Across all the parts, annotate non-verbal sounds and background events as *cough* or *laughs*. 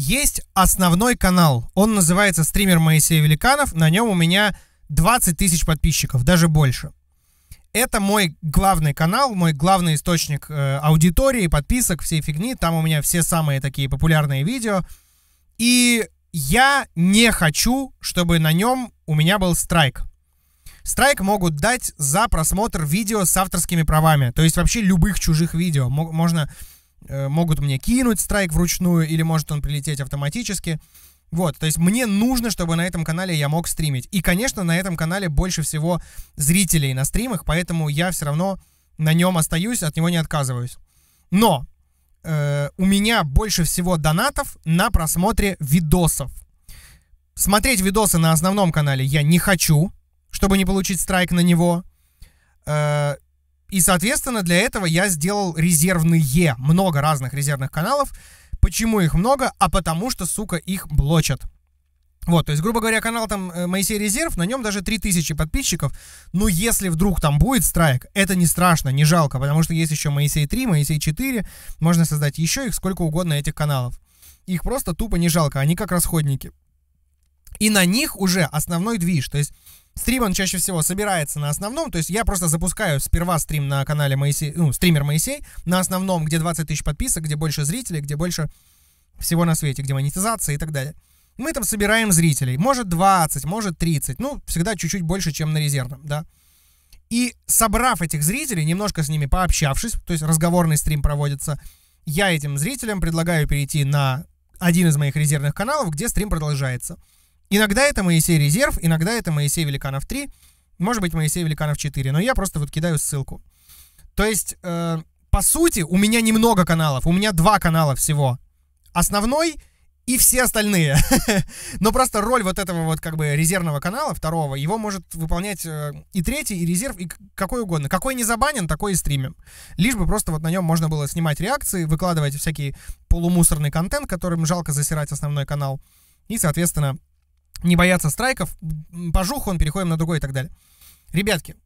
Есть основной канал, он называется «Стример Моисей Великанов», на нем у меня 20 тысяч подписчиков, даже больше. Это мой главный канал, мой главный источник э, аудитории, подписок, всей фигни. Там у меня все самые такие популярные видео. И я не хочу, чтобы на нем у меня был страйк. Страйк могут дать за просмотр видео с авторскими правами. То есть вообще любых чужих видео. можно Э, могут мне кинуть страйк вручную, или может он прилететь автоматически. Вот, то есть мне нужно, чтобы на этом канале я мог стримить. И, конечно, на этом канале больше всего зрителей на стримах, поэтому я все равно на нем остаюсь, от него не отказываюсь. Но э, у меня больше всего донатов на просмотре видосов. Смотреть видосы на основном канале я не хочу, чтобы не получить страйк на него. Э, и, соответственно, для этого я сделал резервные, много разных резервных каналов. Почему их много? А потому что, сука, их блочат. Вот, то есть, грубо говоря, канал там э, Моисей Резерв, на нем даже 3000 подписчиков, но ну, если вдруг там будет страйк, это не страшно, не жалко, потому что есть еще Моисей 3, Моисей 4, можно создать еще их сколько угодно этих каналов. Их просто тупо не жалко, они как расходники. И на них уже основной движ. То есть Стрим, он чаще всего собирается на основном, то есть я просто запускаю сперва стрим на канале Моисей, ну, стример Моисей, на основном, где 20 тысяч подписок, где больше зрителей, где больше всего на свете, где монетизация и так далее. Мы там собираем зрителей, может 20, может 30, ну, всегда чуть-чуть больше, чем на резервном, да. И собрав этих зрителей, немножко с ними пообщавшись, то есть разговорный стрим проводится, я этим зрителям предлагаю перейти на один из моих резервных каналов, где стрим продолжается. Иногда это Моисей Резерв, иногда это Моисей Великанов 3, может быть, Моисей Великанов 4, но я просто вот кидаю ссылку. То есть, э, по сути, у меня немного каналов, у меня два канала всего. Основной и все остальные. *laughs* Но просто роль вот этого вот как бы резервного канала, второго, его может выполнять э, и третий, и резерв, и какой угодно. Какой не забанен, такой и стримим. Лишь бы просто вот на нем можно было снимать реакции, выкладывать всякий полумусорный контент, которым жалко засирать основной канал. И, соответственно, не бояться страйков, пожуху он, переходим на другой и так далее. Ребятки,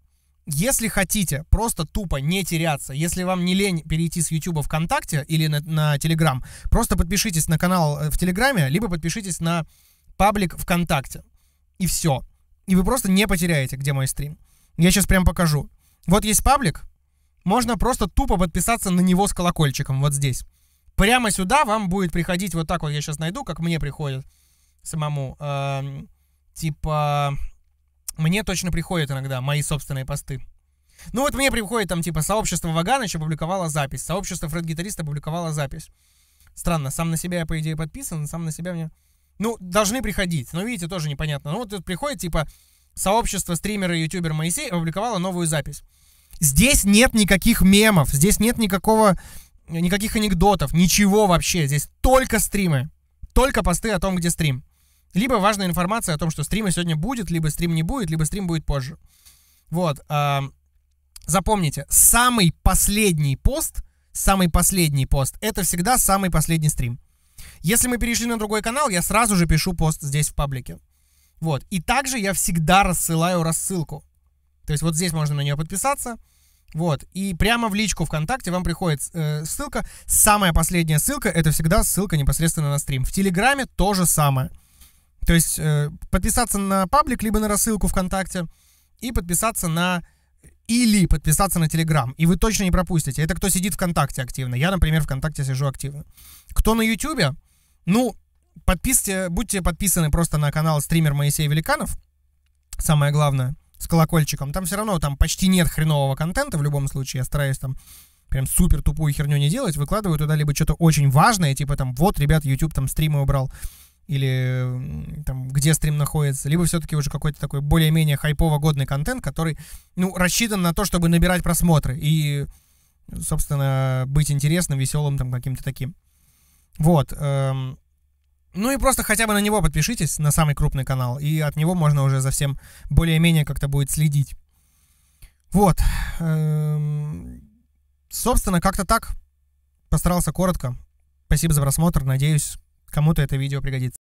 если хотите просто тупо не теряться, если вам не лень перейти с YouTube ВКонтакте или на, на Telegram, просто подпишитесь на канал э, в Телеграме, либо подпишитесь на паблик ВКонтакте. И все. И вы просто не потеряете, где мой стрим. Я сейчас прям покажу. Вот есть паблик, можно просто тупо подписаться на него с колокольчиком, вот здесь. Прямо сюда вам будет приходить вот так вот, я сейчас найду, как мне приходит самому. Э, типа, мне точно приходят иногда мои собственные посты. Ну вот мне приходит там типа сообщество Ваганыча опубликовало запись, сообщество Фред-гитариста опубликовало запись. Странно, сам на себя я, по идее, подписан, сам на себя мне... Ну, должны приходить, но видите, тоже непонятно. Ну вот тут приходит типа сообщество стримера и ютубера Моисей опубликовало новую запись. Здесь нет никаких мемов, здесь нет никакого, никаких анекдотов, ничего вообще. Здесь только стримы, только посты о том, где стрим. Либо важная информация о том, что стрима сегодня будет, либо стрим не будет, либо стрим будет позже. Вот. А, запомните, самый последний пост, самый последний пост, это всегда самый последний стрим. Если мы перешли на другой канал, я сразу же пишу пост здесь в паблике. Вот. И также я всегда рассылаю рассылку. То есть вот здесь можно на нее подписаться. Вот. И прямо в личку ВКонтакте вам приходит э, ссылка. Самая последняя ссылка это всегда ссылка непосредственно на стрим. В Телеграме то же самое. То есть э, подписаться на паблик, либо на рассылку ВКонтакте, и подписаться на или подписаться на Телеграм, и вы точно не пропустите. Это кто сидит ВКонтакте активно. Я, например, ВКонтакте сижу активно. Кто на Ютубе, ну, подписьте, будьте подписаны просто на канал стример Моисей Великанов, самое главное, с колокольчиком. Там все равно там почти нет хренового контента в любом случае. Я стараюсь там прям супер тупую херню не делать, выкладываю туда либо что-то очень важное, типа там, вот, ребят, YouTube там стримы убрал, или там, где стрим находится, либо все-таки уже какой-то такой более-менее хайпово-годный контент, который, ну, рассчитан на то, чтобы набирать просмотры и, собственно, быть интересным, веселым, там, каким-то таким. Вот. Эм, ну и просто хотя бы на него подпишитесь, на самый крупный канал, и от него можно уже за всем более-менее как-то будет следить. Вот. Эм, собственно, как-то так. Постарался коротко. Спасибо за просмотр. Надеюсь, Кому-то это видео пригодится.